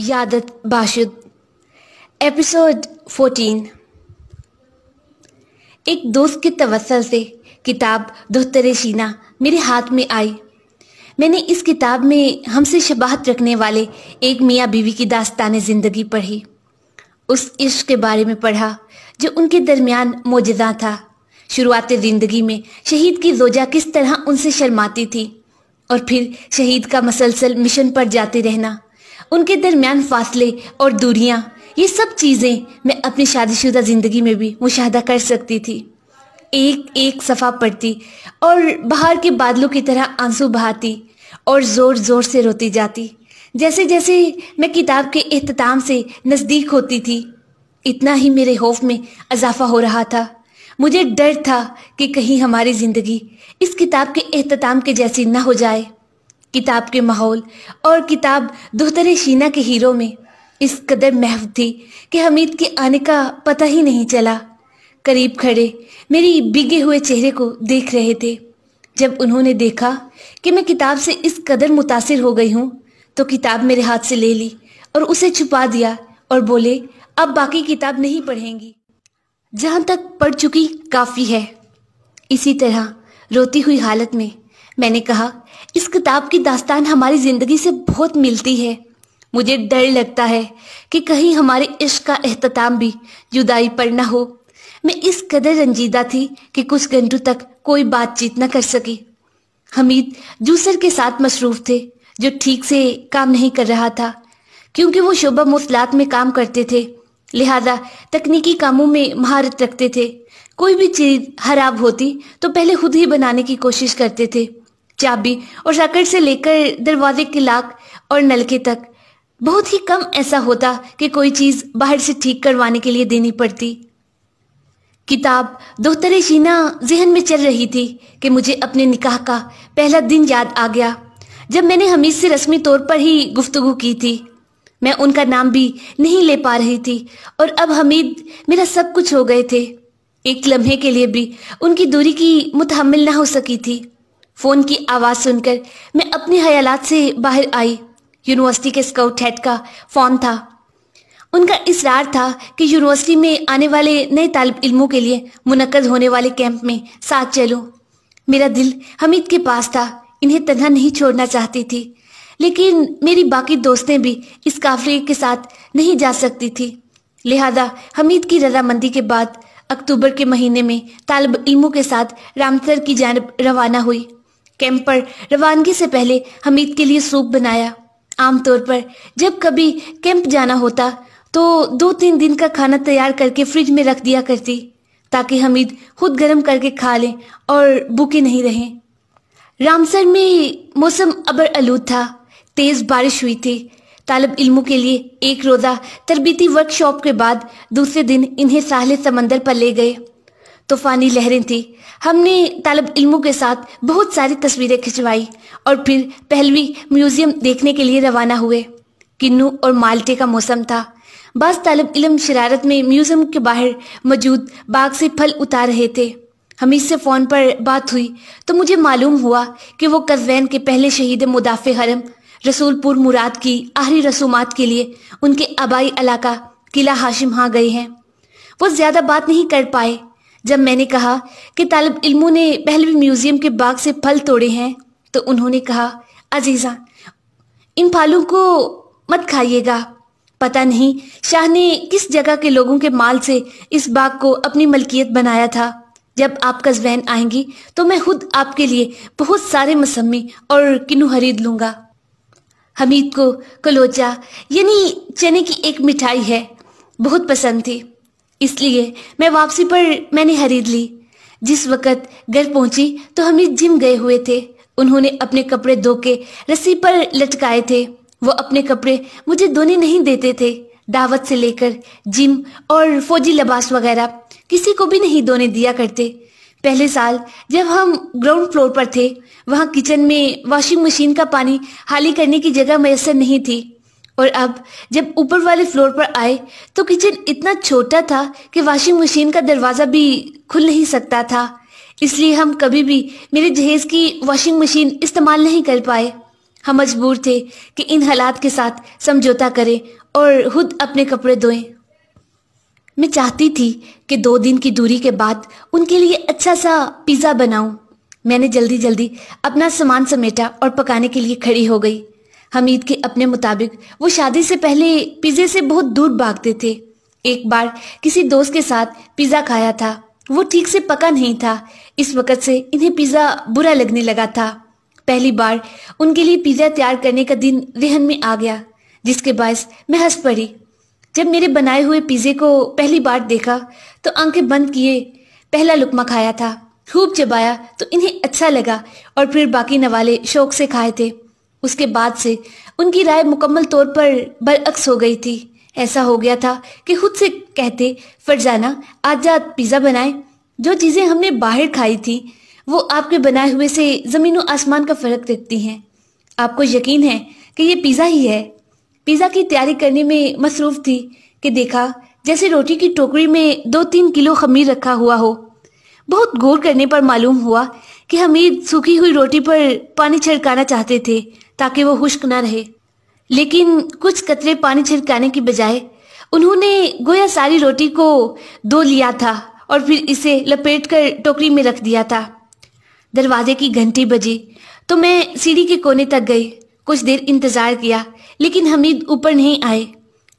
Yadat Bashud episode 14 एक दोस्त के तवसल से किताब दोहतरे शीना मेरे हाथ में आई मैंने इस किताब में हमसे शबाहत रखने वाले एक मियाँ बीवी की दास्तान ज़िंदगी पढ़ी उस इश्क के बारे में पढ़ा जो उनके दरमियान मोजा था शुरुआत ज़िंदगी में शहीद की जोजा किस तरह उनसे शर्माती थी और फिर शहीद का मसलसल मिशन पर जाते रहना उनके दरमियान फासले और दूरियां ये सब चीज़ें मैं अपनी शादीशुदा ज़िंदगी में भी मुशाह कर सकती थी एक एक सफ़ा पड़ती और बाहर के बादलों की तरह आंसू बहाती और ज़ोर ज़ोर से रोती जाती जैसे जैसे मैं किताब के अख्ताम से नज़दीक होती थी इतना ही मेरे खौफ में अजाफा हो रहा था मुझे डर था कि कहीं हमारी ज़िंदगी इस किताब के अख्ताम के जैसी ना हो जाए किताब के माहौल और किताब दोहतरे शीना के हीरो में इस कदर महव थी कि हमीद के आने का पता ही नहीं चला करीब खड़े मेरी बिगे हुए चेहरे को देख रहे थे जब उन्होंने देखा कि मैं किताब से इस कदर मुतासर हो गई हूँ तो किताब मेरे हाथ से ले ली और उसे छुपा दिया और बोले अब बाकी किताब नहीं पढ़ेंगी जहाँ तक पढ़ चुकी काफ़ी है इसी तरह रोती हुई हालत में मैंने कहा इस किताब की दास्तान हमारी ज़िंदगी से बहुत मिलती है मुझे डर लगता है कि कहीं हमारे इश्क का अहतमाम भी जुदाई पर ना हो मैं इस कदर रंजीदा थी कि कुछ घंटों तक कोई बातचीत न कर सकी हमीद जूसर के साथ मसरूफ थे जो ठीक से काम नहीं कर रहा था क्योंकि वो शोभा मुफलात में काम करते थे लिहाजा तकनीकी कामों में महारत रखते थे कोई भी चीज़ खराब होती तो पहले खुद ही बनाने की कोशिश करते थे चाबी और साकट से लेकर दरवाजे के लाक और नलके तक बहुत ही कम ऐसा होता कि कोई चीज़ बाहर से ठीक करवाने के लिए देनी पड़ती किताब दोहतरे शीना जहन में चल रही थी कि मुझे अपने निकाह का पहला दिन याद आ गया जब मैंने हमीद से रस्मी तौर पर ही गुफ्तगु की थी मैं उनका नाम भी नहीं ले पा रही थी और अब हमीद मेरा सब कुछ हो गए थे एक लम्हे के लिए भी उनकी दूरी की मुतहमल ना हो सकी थी फोन की आवाज सुनकर मैं अपने ख्याल से बाहर आई यूनिवर्सिटी के स्काउट हेड का फोन था उनका इसरार था कि यूनिवर्सिटी में आने वाले नए तालब इलमों के लिए मुनद होने वाले कैंप में साथ चलो मेरा दिल हमीद के पास था इन्हें तनहा नहीं छोड़ना चाहती थी लेकिन मेरी बाकी दोस्तें भी इस काफिले के साथ नहीं जा सकती थी लिहाजा हमीद की रजामंदी के बाद अक्टूबर के महीने में तालब इलमों के साथ रामसर की जानब रवाना हुई कैंप पर रवानगी से पहले हमीद के लिए सूप बनाया आमतौर पर जब कभी कैंप जाना होता तो दो तीन दिन का खाना तैयार करके फ्रिज में रख दिया करती ताकि हमीद खुद गर्म करके खा लें और भूखे नहीं रहें रामसर में मौसम अबर आलूद था तेज़ बारिश हुई थी तालब इल्मों के लिए एक रोज़ा तरबीती वर्कशॉप के बाद दूसरे दिन इन्हें साहले समंदर पर ले गए तूफानी लहरें थी हमने तालब इल्मों के साथ बहुत सारी तस्वीरें खिंचवाई और फिर पहलवी म्यूजियम देखने के लिए रवाना हुए किन्नू और माल्टे का मौसम था बस तालब इलम शरारत में म्यूजियम के बाहर मौजूद बाग से फल उतार रहे थे हमीद से फ़ोन पर बात हुई तो मुझे मालूम हुआ कि वो कजवैन के पहले शहीद मुदाफ़ हरम रसूलपुर मुराद की आहरी रसूमात के लिए उनके आबाई इलाका किला हाशिम हाँ गए हैं वो ज़्यादा बात नहीं कर पाए जब मैंने कहा कि तालब इल्मों ने पहलवी म्यूजियम के बाग से फल तोड़े हैं तो उन्होंने कहा अजीज़ा इन फलों को मत खाइएगा पता नहीं शाह ने किस जगह के लोगों के माल से इस बाग को अपनी मलकियत बनाया था जब आप कस्बैन आएंगी तो मैं खुद आपके लिए बहुत सारे मसम्मी और किनु खरीद लूंगा हमीद को कलोचा यानी चने की एक मिठाई है बहुत पसंद थी इसलिए मैं वापसी पर मैंने खरीद ली जिस वक्त घर पहुंची तो हम जिम गए हुए थे उन्होंने अपने कपड़े धो के रस्सी पर लटकाए थे वो अपने कपड़े मुझे धोने नहीं देते थे दावत से लेकर जिम और फौजी लबास वगैरह किसी को भी नहीं धोने दिया करते पहले साल जब हम ग्राउंड फ्लोर पर थे वहाँ किचन में वॉशिंग मशीन का पानी हाली करने की जगह मैसर नहीं थी और अब जब ऊपर वाले फ्लोर पर आए तो किचन इतना छोटा था कि वॉशिंग मशीन का दरवाज़ा भी खुल नहीं सकता था इसलिए हम कभी भी मेरे जहेज की वॉशिंग मशीन इस्तेमाल नहीं कर पाए हम मजबूर थे कि इन हालात के साथ समझौता करें और खुद अपने कपड़े धोएं मैं चाहती थी कि दो दिन की दूरी के बाद उनके लिए अच्छा सा पिज़्ज़ा बनाऊं। मैंने जल्दी जल्दी अपना सामान समेटा और पकाने के लिए खड़ी हो गई हमीद के अपने मुताबिक वो शादी से पहले पिज्जे से बहुत दूर भागते थे एक बार किसी दोस्त के साथ पिज्जा खाया था वो ठीक से पका नहीं था इस वक्त से इन्हें पिज्जा बुरा लगने लगा था पहली बार उनके लिए पिज्जा तैयार करने का दिन रेहन में आ गया जिसके बायस मैं हंस पड़ी जब मेरे बनाए हुए पिज्जे को पहली बार देखा तो आंखें बंद किए पहला लुकमा खाया था खूब चबाया तो इन्हें अच्छा लगा और फिर बाकी नवाले शौक से खाए थे उसके बाद से उनकी राय मुकम्मल तौर पर बरअक्स हो गई थी ऐसा हो गया था कि खुद से कहते फरजाना आज जात पिज़्ज़ा बनाए जो चीज़ें हमने बाहर खाई थी वो आपके बनाए हुए से ज़मीन और आसमान का फ़र्क देखती हैं आपको यकीन है कि ये पिज़्ज़ा ही है पिज़्ज़ा की तैयारी करने में मसरूफ़ थी कि देखा जैसे रोटी की टोकरी में दो तीन किलो खमीर रखा हुआ हो बहुत गौर करने पर मालूम हुआ कि हमीर सूखी हुई रोटी पर पानी छिड़काना चाहते थे ताकि वो खुश्क ना रहे लेकिन कुछ कतरे पानी छिड़काने की बजाय उन्होंने गोया सारी रोटी को धो लिया था और फिर इसे लपेट कर टोकरी में रख दिया था दरवाजे की घंटी बजी तो मैं सीढ़ी के कोने तक गई कुछ देर इंतजार किया लेकिन हमीद ऊपर नहीं आए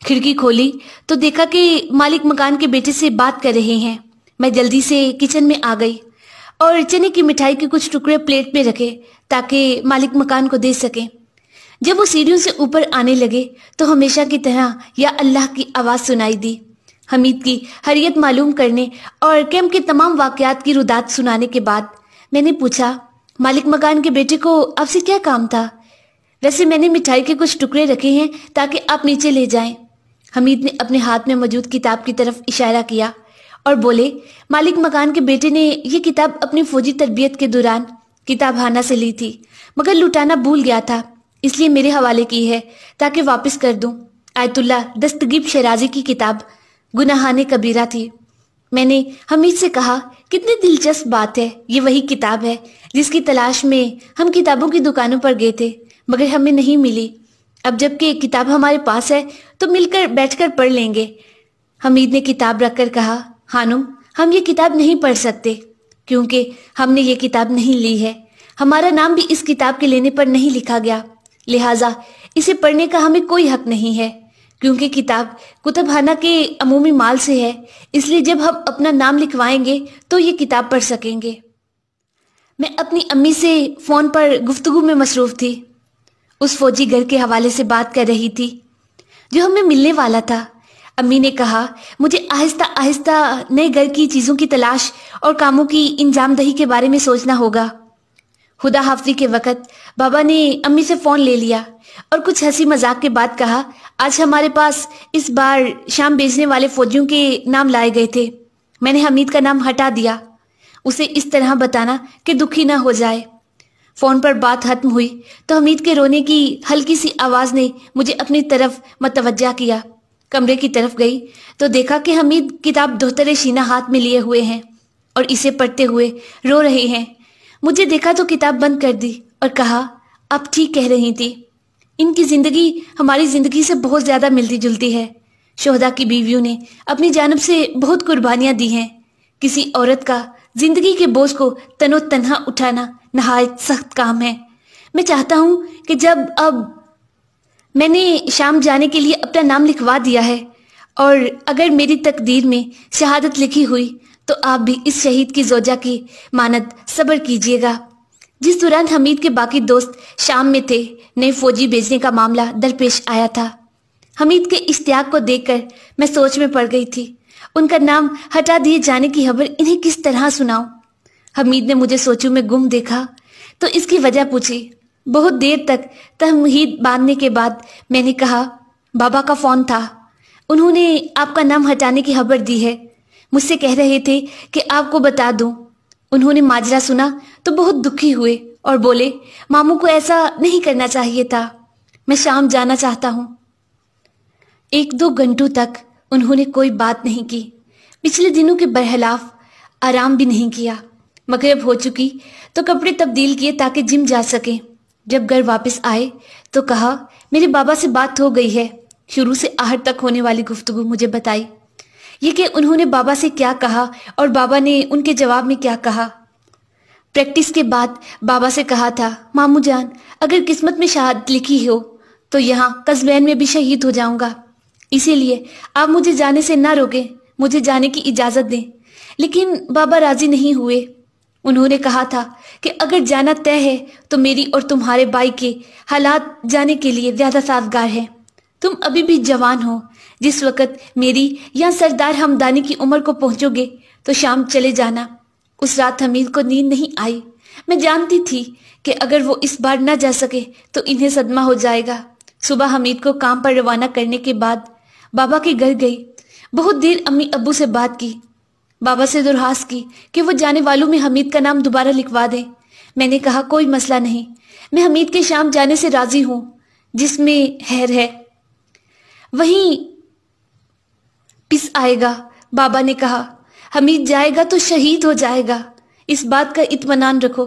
खिड़की खोली तो देखा कि मालिक मकान के बेटे से बात कर रहे हैं मैं जल्दी से किचन में आ गई और चने की मिठाई के कुछ टुकड़े प्लेट में रखे ताकि मालिक मकान को दे सके जब वो सीढ़ियों से ऊपर आने लगे तो हमेशा की तरह या अल्लाह की आवाज़ सुनाई दी हमीद की हरियत मालूम करने और कैम्प के तमाम वाकयात की रुदात सुनाने के बाद मैंने पूछा मालिक मकान के बेटे को आपसे क्या काम था वैसे मैंने मिठाई के कुछ टुकड़े रखे हैं ताकि आप नीचे ले जाएं। हमीद ने अपने हाथ में मौजूद किताब की तरफ इशारा किया और बोले मालिक मकान के बेटे ने यह किताब अपनी फौजी तरबियत के दौरान हाना से ली थी मगर लुटाना भूल गया था इसलिए मेरे हवाले की है ताकि वापस कर दूं आयतुल्ला दस्तगीब शराजी की किताब गुनाहान कबीरा थी मैंने हमीद से कहा कितनी दिलचस्प बात है ये वही किताब है जिसकी तलाश में हम किताबों की दुकानों पर गए थे मगर हमें नहीं मिली अब जबकि किताब हमारे पास है तो मिलकर बैठकर पढ़ लेंगे हमीद ने किताब रखकर कहा हानुम हम ये किताब नहीं पढ़ सकते क्योंकि हमने ये किताब नहीं ली है हमारा नाम भी इस किताब के लेने पर नहीं लिखा गया लिहाजा इसे पढ़ने का हमें कोई हक नहीं है क्योंकि किताब कुतबखाना के अमूमी माल से है इसलिए जब हम अपना नाम लिखवाएंगे तो ये किताब पढ़ सकेंगे मैं अपनी अम्मी से फ़ोन पर गुफ्तगु में मसरूफ़ थी उस फौजी घर के हवाले से बात कर रही थी जो हमें मिलने वाला था अम्मी ने कहा मुझे आहिस्ता आहिस्ता नए घर की चीज़ों की तलाश और कामों की इंजामदही के बारे में सोचना होगा खुदा हाफजी के वक़्त बाबा ने अम्मी से फ़ोन ले लिया और कुछ हंसी मजाक के बाद कहा आज हमारे पास इस बार शाम बेचने वाले फौजियों के नाम लाए गए थे मैंने हमीद का नाम हटा दिया उसे इस तरह बताना कि दुखी ना हो जाए फोन पर बात खत्म हुई तो हमीद के रोने की हल्की सी आवाज़ ने मुझे अपनी तरफ मतवजा किया कमरे की तरफ गई तो देखा कि हमीद किताब दोहतरे शीना हाथ में लिए हुए हैं और इसे पढ़ते हुए रो रहे हैं मुझे देखा तो किताब बंद कर दी और कहा आप ठीक कह रही थी इनकी ज़िंदगी हमारी ज़िंदगी से बहुत ज़्यादा मिलती जुलती है शोहदा की बीवियों ने अपनी जानब से बहुत कुर्बानियां दी हैं किसी औरत का जिंदगी के बोझ को तनो तनहा उठाना नहायत सख्त काम है मैं चाहता हूं कि जब अब मैंने शाम जाने के लिए अपना नाम लिखवा दिया है और अगर मेरी तकदीर में शहादत लिखी हुई तो आप भी इस शहीद की जोजा की मानत सब्र कीजिएगा जिस दौरान हमीद के बाकी दोस्त शाम में थे नए फौजी भेजने का मामला दरपेश आया था हमीद के इश्तियाक को देखकर मैं सोच में पड़ गई थी उनका नाम हटा दिए जाने की खबर इन्हें किस तरह सुनाऊं हमीद ने मुझे सोचू में गुम देखा तो इसकी वजह पूछी बहुत देर तक तहमीद बांधने के बाद मैंने कहा बाबा का फोन था उन्होंने आपका नाम हटाने की खबर दी है मुझसे कह रहे थे कि आपको बता दूं उन्होंने माजरा सुना तो बहुत दुखी हुए और बोले मामू को ऐसा नहीं करना चाहिए था मैं शाम जाना चाहता हूं एक दो घंटों तक उन्होंने कोई बात नहीं की पिछले दिनों के बरहलाफ आराम भी नहीं किया मगरब हो चुकी तो कपड़े तब्दील किए ताकि जिम जा सकें जब घर वापस आए तो कहा मेरे बाबा से बात हो गई है शुरू से आहट तक होने वाली गुफ्तगु मुझे बताई ये कि उन्होंने बाबा से क्या कहा और बाबा ने उनके जवाब में क्या कहा प्रैक्टिस के बाद बाबा से कहा था मामू जान अगर किस्मत में शहादत लिखी हो तो यहाँ कस्बैन में भी शहीद हो जाऊंगा इसीलिए आप मुझे जाने से ना रोकें मुझे जाने की इजाज़त दें लेकिन बाबा राजी नहीं हुए उन्होंने कहा था कि अगर जाना तय है तो मेरी और तुम्हारे भाई के हालात जाने के लिए ज्यादा साजगार है तुम अभी भी जवान हो जिस वक़्त मेरी या सरदार हमदानी की उम्र को पहुंचोगे तो शाम चले जाना उस रात हमीद को नींद नहीं आई मैं जानती थी कि अगर वो इस बार ना जा सके तो इन्हें सदमा हो जाएगा सुबह हमीद को काम पर रवाना करने के बाद बाबा के घर गई बहुत देर अम्मी अबू से बात की बाबा से दुरहास की कि वो जाने वालों में हमीद का नाम दोबारा लिखवा दे मैंने कहा कोई मसला नहीं मैं हमीद के शाम जाने से राजी हूं जिसमें हैर है वहीं पिस आएगा बाबा ने कहा हमीद जाएगा तो शहीद हो जाएगा इस बात का इतमान रखो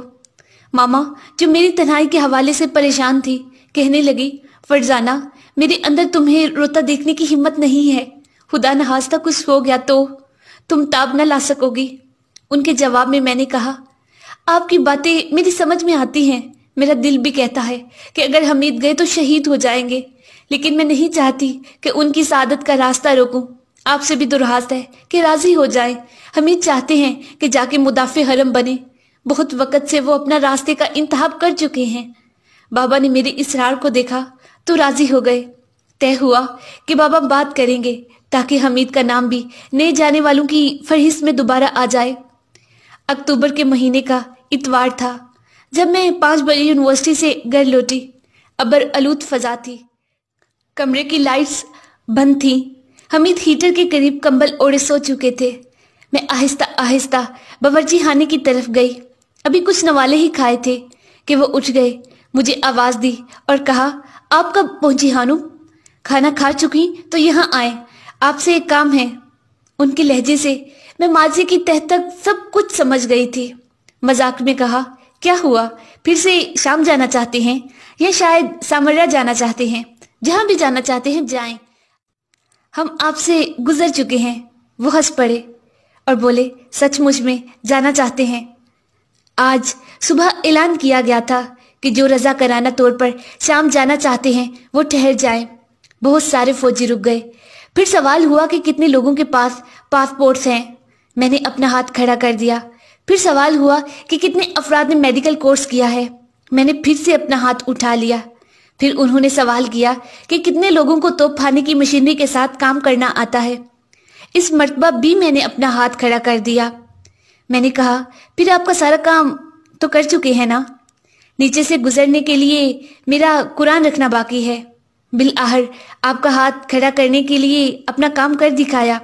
मामा जो मेरी तन्हाई के हवाले से परेशान थी कहने लगी फरजाना मेरे अंदर तुम्हें रोता देखने की हिम्मत नहीं है खुदा नहास्ता कुछ हो गया तो तुम ताब न ला सकोगी उनके जवाब में मैंने कहा आपकी बातें मेरी समझ में आती हैं मेरा दिल भी कहता है कि अगर हमीद गए तो शहीद हो जाएंगे लेकिन मैं नहीं चाहती कि उनकी सादत का रास्ता रोकूं। आपसे भी दुर्हास्त है कि राजी हो जाए हमीद चाहते हैं कि जाके मुदाफे हरम बने बहुत वक़्त से वो अपना रास्ते का इंतहा कर चुके हैं बाबा ने मेरे इसरार को देखा तो राजी हो गए तय हुआ कि बाबा बात करेंगे ताकि हमीद का नाम भी नए जाने वालों की फहरिस्त में दोबारा आ जाए अक्टूबर के महीने का इतवार था जब मैं पाँच बजे यूनिवर्सिटी से घर लौटी अबर आलूद फजा थी कमरे की लाइट्स बंद थी हमीद हीटर के करीब कंबल ओढ़े सो चुके थे मैं आहिस्ता आहिस्ता बावर्ची खाने की तरफ गई अभी कुछ नवाले ही खाए थे कि वो उठ गए मुझे आवाज़ दी और कहा आप कब पहुंची हानू खाना खा चुकी तो यहाँ आए आपसे एक काम है उनके लहजे से मैं माजी की तह तक सब कुछ समझ गई थी मजाक में कहा क्या हुआ फिर से शाम जाना चाहते हैं या शायद सामरिया जाना चाहते हैं जहां भी जाना चाहते हैं जाएं हम आपसे गुजर चुके हैं वो हंस पड़े और बोले सचमुच में जाना चाहते हैं आज सुबह ऐलान किया गया था कि जो रजा कराना तौर पर शाम जाना चाहते हैं वो ठहर जाए बहुत सारे फौजी रुक गए फिर सवाल हुआ कि कितने लोगों के पास पासपोर्ट्स हैं मैंने अपना हाथ खड़ा कर दिया फिर सवाल हुआ कि कितने अफराद ने मेडिकल कोर्स किया है मैंने फिर से अपना हाथ उठा लिया फिर उन्होंने सवाल किया कि कितने लोगों को तोप खाने की मशीनरी के साथ काम करना आता है इस मरतबा भी मैंने अपना हाथ खड़ा कर दिया मैंने कहा फिर आपका सारा काम तो कर चुके हैं ना नीचे से गुजरने के लिए मेरा कुरान रखना बाकी है बिल आहर आपका हाथ खड़ा करने के लिए अपना काम कर दिखाया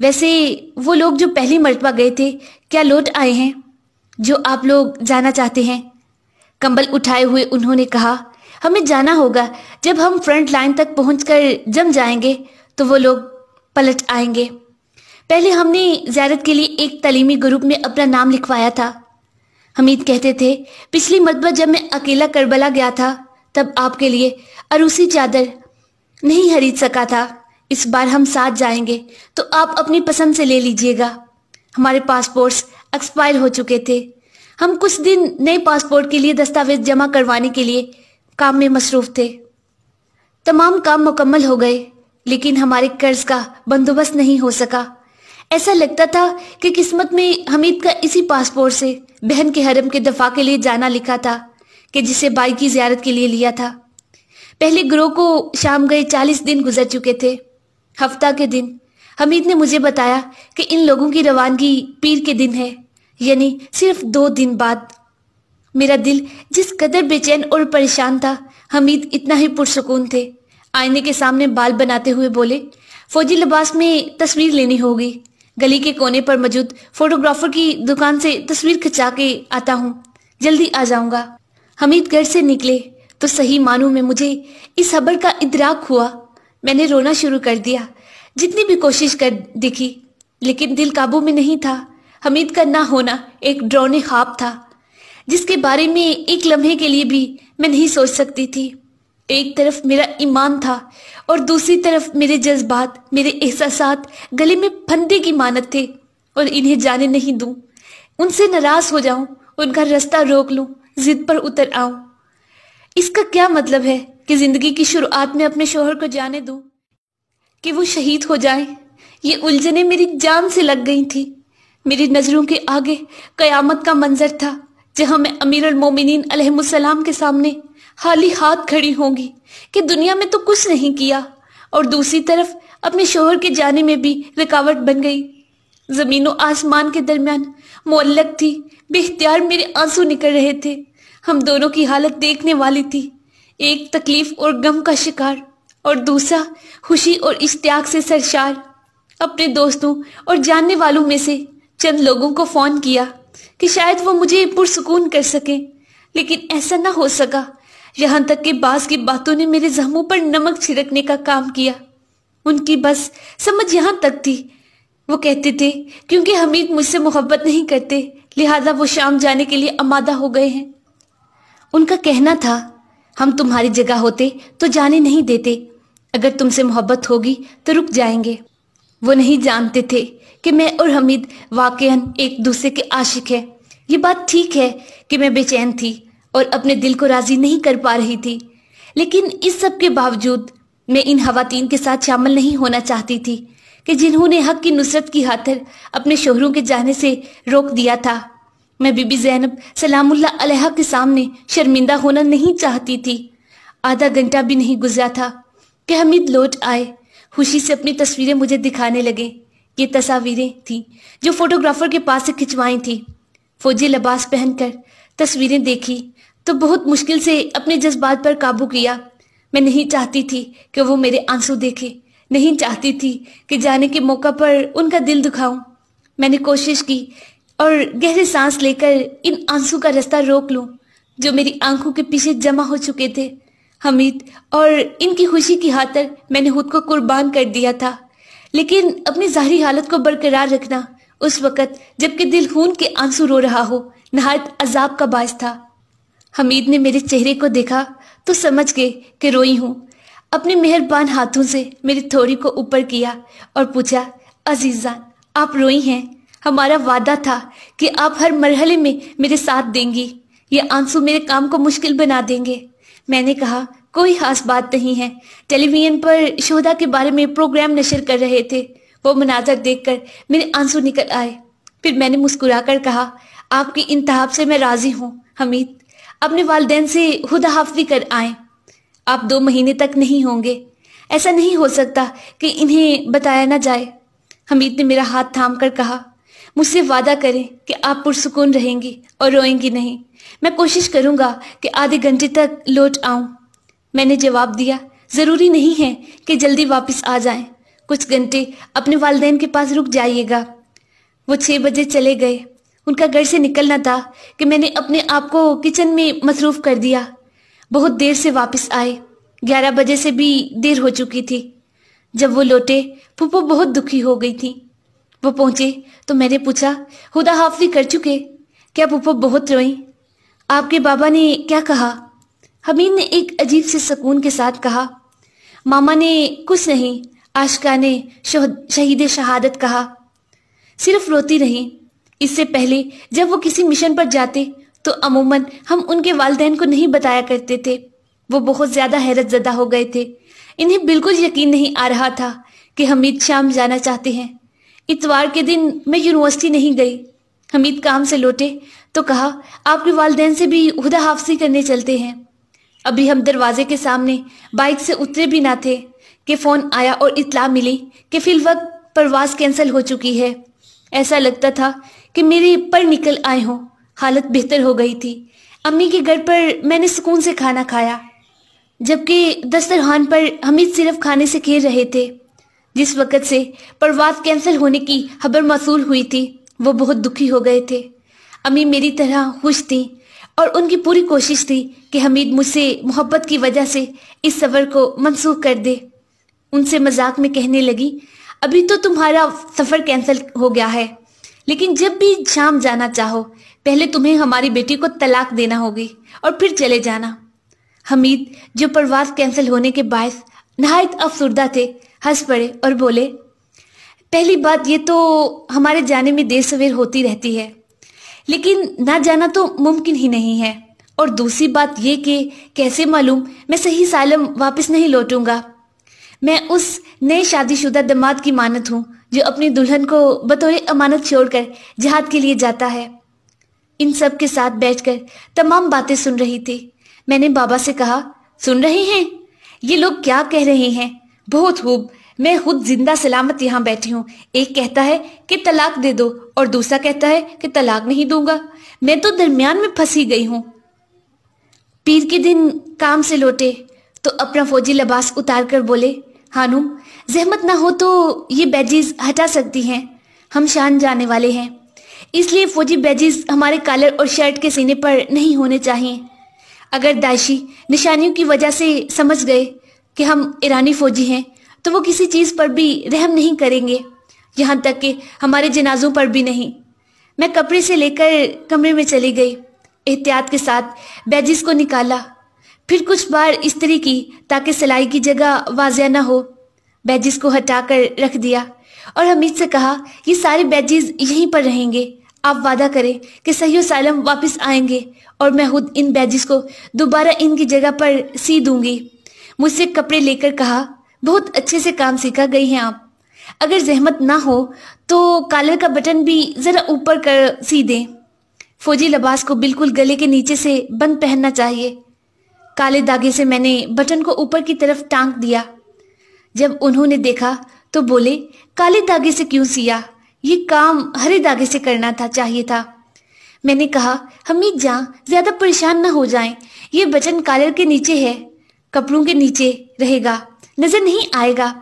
वैसे वो लोग जो पहली मरतबा गए थे क्या लौट आए हैं जो आप लोग जाना चाहते हैं कंबल उठाए हुए उन्होंने कहा हमें जाना होगा जब हम फ्रंट लाइन तक पहुंचकर जम जाएंगे तो वो लोग पलट आएंगे पहले हमने ज्यारत के लिए एक तलीमी ग्रुप में अपना नाम लिखवाया था हमीद कहते थे पिछली मरतबा जब मैं अकेला करबला गया था तब आपके लिए अरूसी चादर नहीं खरीद सका था इस बार हम साथ जाएंगे तो आप अपनी पसंद से ले लीजिएगा हमारे पासपोर्ट्स एक्सपायर हो चुके थे हम कुछ दिन नए पासपोर्ट के लिए दस्तावेज जमा करवाने के लिए काम में मसरूफ थे तमाम काम मुकम्मल हो गए लेकिन हमारे कर्ज का बंदोबस्त नहीं हो सका ऐसा लगता था कि किस्मत में हमीद का इसी पासपोर्ट से बहन के हरम के दफा के लिए जाना लिखा था कि जिसे बाई की जियारत के लिए लिया था पहले ग्रो को शाम गए चालीस दिन गुजर चुके थे हफ्ता के दिन हमीद ने मुझे बताया कि इन लोगों की रवानगी पीर के दिन है यानी सिर्फ दो दिन बाद मेरा दिल जिस कदर बेचैन और परेशान था हमीद इतना ही पुरसकून थे आईने के सामने बाल बनाते हुए बोले फौजी लिबास में तस्वीर लेनी होगी गली के कोने पर मौजूद फोटोग्राफर की दुकान से तस्वीर खिंचा के आता हूँ जल्दी आ जाऊंगा हमीद घर से निकले तो सही मानू में मुझे इस खबर का इदराक हुआ मैंने रोना शुरू कर दिया जितनी भी कोशिश कर दिखी लेकिन दिल काबू में नहीं था हमीद का ना होना एक ड्रोने ख्वाब था जिसके बारे में एक लम्हे के लिए भी मैं नहीं सोच सकती थी एक तरफ मेरा ईमान था और दूसरी तरफ मेरे जज्बात मेरे एहसास गले में फंदे की मानत थे और इन्हें जाने नहीं दूं उनसे नाराज हो जाऊं उनका रास्ता रोक लूं जिद पर उतर आऊं इसका क्या मतलब है कि जिंदगी की शुरुआत में अपने शोहर को जाने दूं कि वो शहीद हो जाए ये उलझने मेरी जान से लग गई थी मेरी नजरों के आगे कयामत का मंजर था जहां मैं अमीर मोमिनीन अलहसलाम के सामने हाली हाथ खड़ी होंगी कि दुनिया में तो कुछ नहीं किया और दूसरी तरफ अपने शोहर के जाने में भी रुकावट बन गई जमीनों आसमान के दरमियान मुअल्लक थी बेख्तियार मेरे आंसू निकल रहे थे हम दोनों की हालत देखने वाली थी एक तकलीफ और गम का शिकार और दूसरा खुशी और इश्तियाक से सरशार अपने दोस्तों और जानने वालों में से चंद लोगों को फ़ोन किया कि शायद वो मुझे पुरसकून कर सकें लेकिन ऐसा ना हो सका यहाँ तक कि बास की बातों ने मेरे जहमों पर नमक छिड़कने का काम किया उनकी बस समझ यहाँ तक थी वो कहते थे क्योंकि हमीद मुझसे मोहब्बत नहीं करते लिहाजा वो शाम जाने के लिए आमादा हो गए हैं उनका कहना था हम तुम्हारी जगह होते तो जाने नहीं देते अगर तुमसे मोहब्बत होगी तो रुक जाएंगे वो नहीं जानते थे कि मैं और हमीद वाकयन एक दूसरे के आशिक है ये बात ठीक है कि मैं बेचैन थी और अपने दिल को राजी नहीं कर पा रही थी लेकिन इस सब के बावजूद मैं इन खातन के साथ शामिल नहीं होना चाहती थी कि जिन्होंने हक की नुसरत की खातर अपने शोहरों के जाने से रोक दिया था मैं बीबी जैनब सलामुल्लाह के सामने शर्मिंदा होना नहीं चाहती थी आधा घंटा भी नहीं गुजरा था कि हमीद लौट आए खुशी से अपनी तस्वीरें मुझे दिखाने लगे ये तस्वीरें थी जो फोटोग्राफर के पास से खिंचवाई थी फौजी लिबास पहनकर तस्वीरें देखी तो बहुत मुश्किल से अपने जज्बात पर काबू किया मैं नहीं चाहती थी कि वो मेरे आंसू देखे नहीं चाहती थी कि जाने के मौका पर उनका दिल दुखाऊं मैंने कोशिश की और गहरे सांस लेकर इन आंसू का रास्ता रोक लूं जो मेरी आंखों के पीछे जमा हो चुके थे हमीद और इनकी खुशी की खातर मैंने खुद को कुर्बान कर दिया था लेकिन अपनी जाहरी हालत को बरकरार रखना उस वक़्त जबकि दिल खून के आंसू रो रहा हो नहायत अजाब का बायस था हमीद ने मेरे चेहरे को देखा तो समझ गए कि रोई हूँ अपने मेहरबान हाथों से मेरी थोड़ी को ऊपर किया और पूछा अजीजा आप रोई हैं हमारा वादा था कि आप हर मरहले में मेरे साथ देंगी ये आंसू मेरे काम को मुश्किल बना देंगे मैंने कहा कोई खास बात नहीं है टेलीविजन पर शोधा के बारे में प्रोग्राम नशर कर रहे थे वो मनाजर देखकर मेरे आंसू निकल आए फिर मैंने मुस्कुराकर कहा आपकी इंतहाब से मैं राजी हूँ हमीद अपने वाले से खुदा हाफी कर आए आप दो महीने तक नहीं होंगे ऐसा नहीं हो सकता कि इन्हें बताया ना जाए हमीद ने मेरा हाथ थाम कर कहा मुझसे वादा करें कि आप पुरसकून रहेंगी और रोएंगी नहीं मैं कोशिश करूंगा कि आधे घंटे तक लौट आऊं मैंने जवाब दिया ज़रूरी नहीं है कि जल्दी वापस आ जाएं। कुछ घंटे अपने वालदेन के पास रुक जाइएगा वो छः बजे चले गए उनका घर से निकलना था कि मैंने अपने आप को किचन में मसरूफ़ कर दिया बहुत देर से वापस आए ग्यारह बजे से भी देर हो चुकी थी जब वो लौटे फूफो बहुत दुखी हो गई थी वो पहुंचे तो मैंने पूछा खुदा हाफली कर चुके क्या पुप्पो बहुत रोई आपके बाबा ने क्या कहा हमीद ने एक अजीब से सुकून के साथ कहा मामा ने कुछ नहीं आशका ने शहीद शहादत कहा सिर्फ रोती रही इससे पहले जब वो किसी मिशन पर जाते तो अमूमन हम उनके वालदेन को नहीं बताया करते थे वो बहुत ज्यादा हैरत ज़दा हो गए थे इन्हें बिल्कुल यकीन नहीं आ रहा था कि हमीद शाम जाना चाहते हैं इतवार के दिन मैं यूनिवर्सिटी नहीं गई हमीद काम से लौटे तो कहा आपके वालदेन से भी खुदा हाफसी करने चलते हैं अभी हम दरवाजे के सामने बाइक से उतरे भी ना थे कि फ़ोन आया और इतला मिली कि फिल वक्त परवाज कैंसिल हो चुकी है ऐसा लगता था कि मेरे पर निकल आए हों हालत बेहतर हो गई थी अम्मी के घर पर मैंने सुकून से खाना खाया जबकि दस्तरखान पर हमीद सिर्फ खाने से खेल रहे थे जिस वक़्त से परवाज कैंसिल होने की खबर मौसू हुई थी वो बहुत दुखी हो गए थे अम्मी मेरी तरह खुश थी और उनकी पूरी कोशिश थी कि हमीद मुझसे मोहब्बत की वजह से इस सफ़र को मनसूख कर दे उनसे मजाक में कहने लगी अभी तो तुम्हारा सफ़र कैंसिल हो गया है लेकिन जब भी शाम जाना चाहो पहले तुम्हें हमारी बेटी को तलाक देना होगी और फिर चले जाना हमीद जो प्रवास कैंसिल होने के बायस नहायत अफसरदा थे हंस पड़े और बोले पहली बात ये तो हमारे जाने में देर सवेर होती रहती है लेकिन ना जाना तो मुमकिन ही नहीं है और दूसरी बात ये कि कैसे मालूम मैं सही सालम वापस नहीं लौटूंगा मैं उस नए शादीशुदा दामाद की मानत हूँ जो अपनी दुल्हन को बतौर अमानत छोड़कर जहाद के लिए जाता है इन सब के साथ बैठकर तमाम बातें सुन रही थी मैंने बाबा से कहा सुन रहे हैं ये लोग क्या कह रहे हैं बहुत खूब मैं खुद जिंदा सलामत यहाँ बैठी हूँ एक कहता है कि तलाक दे दो और दूसरा कहता है कि तलाक नहीं दूंगा मैं तो दरमियान में फंसी गई हूँ पीर के दिन काम से लौटे तो अपना फौजी लबास उतार कर बोले हानुम जहमत ना हो तो ये बैजेज हटा सकती हैं हम शान जाने वाले हैं इसलिए फौजी बैजेज हमारे कालर और शर्ट के सीने पर नहीं होने चाहिए अगर दाइशी निशानियों की वजह से समझ गए कि हम ईरानी फौजी हैं तो वो किसी चीज़ पर भी रहम नहीं करेंगे यहाँ तक कि हमारे जनाजों पर भी नहीं मैं कपड़े से लेकर कमरे में चली गई एहतियात के साथ बैजिस को निकाला फिर कुछ बार इस्त्री की ताकि सिलाई की जगह वाजिया ना हो बैजिस को हटाकर रख दिया और हमीद से कहा ये सारे बैजिस यहीं पर रहेंगे आप वादा करें कि सही सालम वापस आएंगे और मैं खुद इन बैजिस को दोबारा इनकी जगह पर सी दूंगी मुझसे कपड़े लेकर कहा बहुत अच्छे से काम सीखा गई हैं आप अगर जहमत ना हो तो कालर का बटन भी ज़रा ऊपर कर सी दें फौजी लबास को बिल्कुल गले के नीचे से बंद पहनना चाहिए काले धागे से मैंने बटन को ऊपर की तरफ टांग दिया जब उन्होंने देखा तो बोले काले धागे से क्यों सिया ये काम हरे धागे से करना था चाहिए था मैंने कहा हमीद जान ज्यादा परेशान न हो जाएं। ये बटन कालर के नीचे है कपड़ों के नीचे रहेगा नजर नहीं आएगा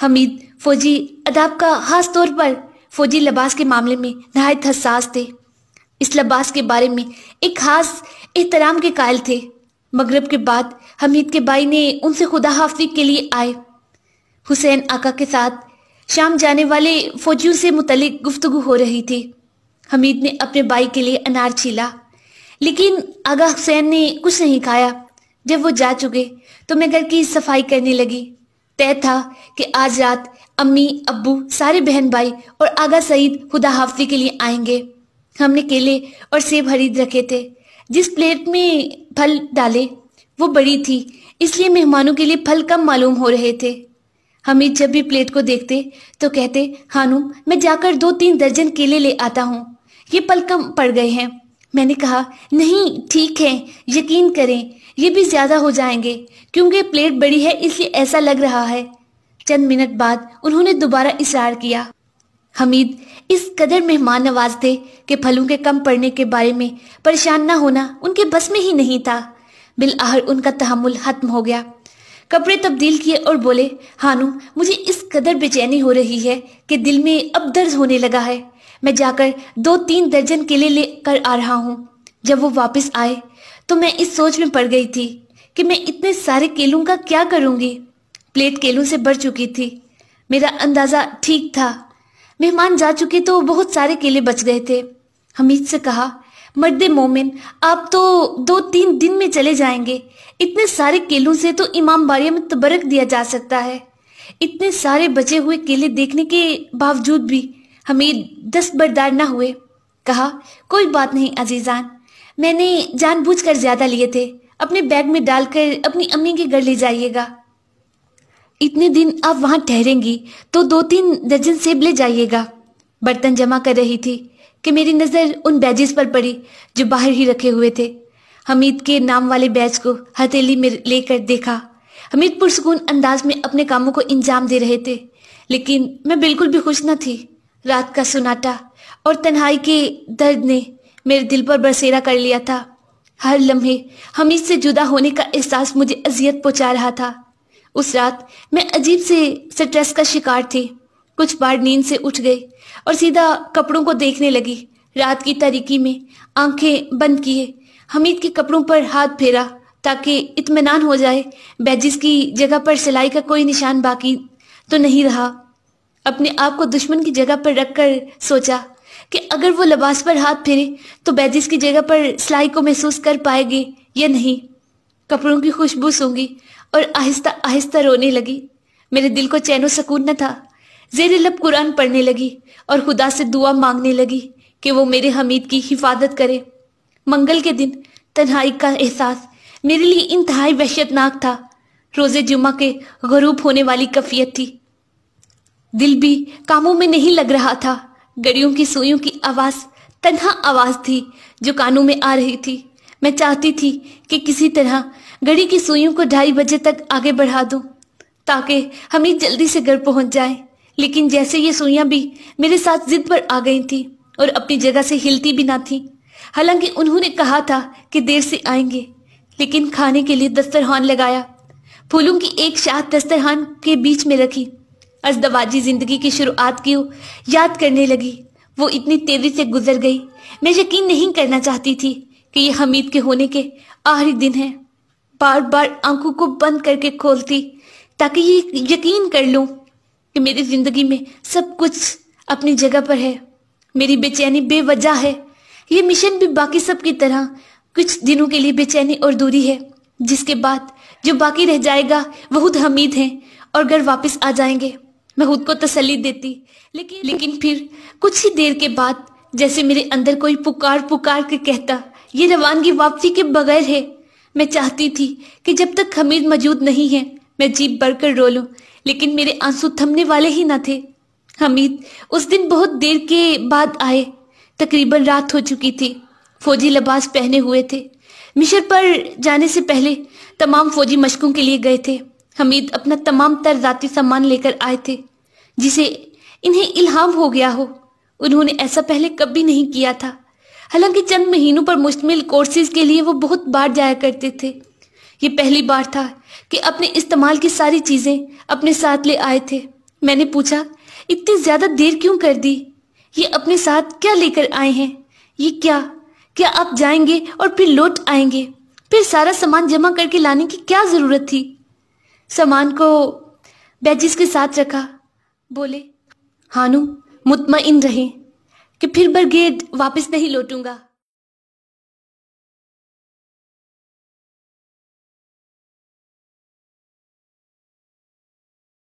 हमीद फौजी अदाब का खास तौर पर फौजी लबास के मामले में नहायत हसास थे इस लबास के बारे में एक खास एहतराम के कायल थे मगरब के बाद हमीद के भाई ने उनसे खुदा हाफी के लिए आए हुसैन आका के साथ शाम जाने वाले फौजियों से मुतलिक गुफ्तु हो रही थी हमीद ने अपने भाई के लिए अनार छीला लेकिन आगा हुसैन ने कुछ नहीं खाया जब वो जा चुके तो मैं घर की सफाई करने लगी तय था कि आज रात अम्मी अब्बू सारे बहन भाई और आगा सईद खुदा हाफी के लिए आएंगे हमने केले और सेब खरीद रखे थे जिस प्लेट में फल डाले वो बड़ी थी इसलिए मेहमानों के लिए फल कम मालूम हो रहे थे हमीद जब भी प्लेट को देखते तो कहते हानू मैं जाकर दो तीन दर्जन केले ले आता हूँ ये पल कम पड़ गए हैं मैंने कहा नहीं ठीक है यकीन करें ये भी ज्यादा हो जाएंगे क्योंकि प्लेट बड़ी है इसलिए ऐसा लग रहा है चंद मिनट बाद उन्होंने दोबारा इशार किया हमीद इस कदर मेहमान नवाज थे कि फलों के कम पड़ने के बारे में परेशान ना होना उनके बस में ही नहीं था बिल आहर उनका तहमुल खत्म हो गया कपड़े तब्दील किए और बोले हानू मुझे इस कदर बेचैनी हो रही है कि दिल में अब दर्द होने लगा है मैं जाकर दो तीन दर्जन केले लेकर आ रहा हूँ जब वो वापस आए तो मैं इस सोच में पड़ गई थी कि मैं इतने सारे केलों का क्या करूंगी प्लेट केलों से भर चुकी थी मेरा अंदाज़ा ठीक था मेहमान जा चुके तो बहुत सारे केले बच गए थे हमीद से कहा मर्द मोमिन आप तो दो तीन दिन में चले जाएंगे इतने सारे केलों से तो इमाम बारिया में तबरक दिया जा सकता है इतने सारे बचे हुए केले देखने के बावजूद भी हमीद दस्तबरदार ना हुए कहा कोई बात नहीं अजीज़ान मैंने जानबूझकर ज्यादा लिए थे अपने बैग में डालकर अपनी अम्मी के घर ले जाइएगा इतने दिन आप वहां ठहरेंगी तो दो तीन दर्जन सेब ले जाइएगा बर्तन जमा कर रही थी कि मेरी नज़र उन बैजेस पर पड़ी जो बाहर ही रखे हुए थे हमीद के नाम वाले बैज को हथेली में लेकर देखा हमीद पुरसकून अंदाज में अपने कामों को अंजाम दे रहे थे लेकिन मैं बिल्कुल भी खुश न थी रात का सुनाटा और तन्हाई के दर्द ने मेरे दिल पर बसेरा कर लिया था हर लम्हे हमीद से जुदा होने का एहसास मुझे अजियत पहुंचा रहा था उस रात मैं अजीब से स्ट्रेस का शिकार थी कुछ बार नींद से उठ गई और सीधा कपड़ों को देखने लगी रात की तारीकी में आंखें बंद किए हमीद के कपड़ों पर हाथ फेरा ताकि इतमान हो जाए बैजिस की जगह पर सिलाई का कोई निशान बाकी तो नहीं रहा अपने आप को दुश्मन की जगह पर रखकर सोचा कि अगर वो लबास पर हाथ फेरे तो बैजिस की जगह पर सिलाई को महसूस कर पाएगी या नहीं कपड़ों की खुशबू सूंगी और आहिस्ता आहिस्ता रोने लगी मेरे दिल को चैन सकून न था जेर लब कुरान पढ़ने लगी और खुदा से दुआ मांगने लगी कि वो मेरे हमीद की हिफाजत करे मंगल के दिन तन्हाई का एहसास मेरे लिए इंतहाई वहशतनाक था रोज़े जुमा के गरूब होने वाली कफियत थी दिल भी कामों में नहीं लग रहा था गड़ियों की सुइयों की आवाज तनहा आवाज थी जो कानों में आ रही थी मैं चाहती थी कि किसी तरह घड़ी की सुइयों को ढाई बजे तक आगे बढ़ा दूं ताकि हमीद जल्दी से घर पहुंच जाए लेकिन जैसे ये सुइयां भी मेरे साथ जिद पर आ गई थी और अपनी जगह से हिलती भी ना थी हालांकि उन्होंने कहा था कि देर से आएंगे लेकिन खाने के लिए दस्तरखान लगाया फूलों की एक शाह दस्तरखान के बीच में रखी अजदवाजी जिंदगी की शुरुआत की याद करने लगी वो इतनी तेजी से गुजर गई मैं यकीन नहीं करना चाहती थी कि ये हमीद के होने के आखिरी दिन हैं बार बार आंखों को बंद करके खोलती ताकि ये यकीन कर लूं कि मेरी जिंदगी में सब कुछ अपनी जगह पर है मेरी बेचैनी बेवजह है ये मिशन भी बाकी सब की तरह कुछ दिनों के लिए बेचैनी और दूरी है जिसके बाद जो बाकी रह जाएगा वह हमीद हैं और घर वापस आ जाएंगे मैं खुद को तसली देती लेकिन लेकिन फिर कुछ ही देर के बाद जैसे मेरे अंदर कोई पुकार पुकार के कहता ये रवानगी वापसी के बगैर है मैं चाहती थी कि जब तक हमीद मौजूद नहीं है मैं जीप बढ़कर रो लूं लेकिन मेरे आंसू थमने वाले ही ना थे हमीद उस दिन बहुत देर के बाद आए तकरीबन रात हो चुकी थी फौजी लबास पहने हुए थे मिशर पर जाने से पहले तमाम फौजी मशकों के लिए गए थे हमीद अपना तमाम तर जाती सामान लेकर आए थे जिसे इन्हें इल्हाम हो गया हो उन्होंने ऐसा पहले कभी नहीं किया था हालांकि चंद महीनों पर मुश्तमिल कोर्सेज के लिए वो बहुत बार जाया करते थे ये पहली बार था कि अपने इस्तेमाल की सारी चीज़ें अपने साथ ले आए थे मैंने पूछा इतनी ज़्यादा देर क्यों कर दी ये अपने साथ क्या लेकर आए हैं ये क्या क्या आप जाएंगे और फिर लौट आएंगे फिर सारा सामान जमा करके लाने की क्या ज़रूरत थी सामान को बैजिस के साथ रखा बोले हानू मुतमिन रहे कि फिर बरगेड वापस नहीं लौटूंगा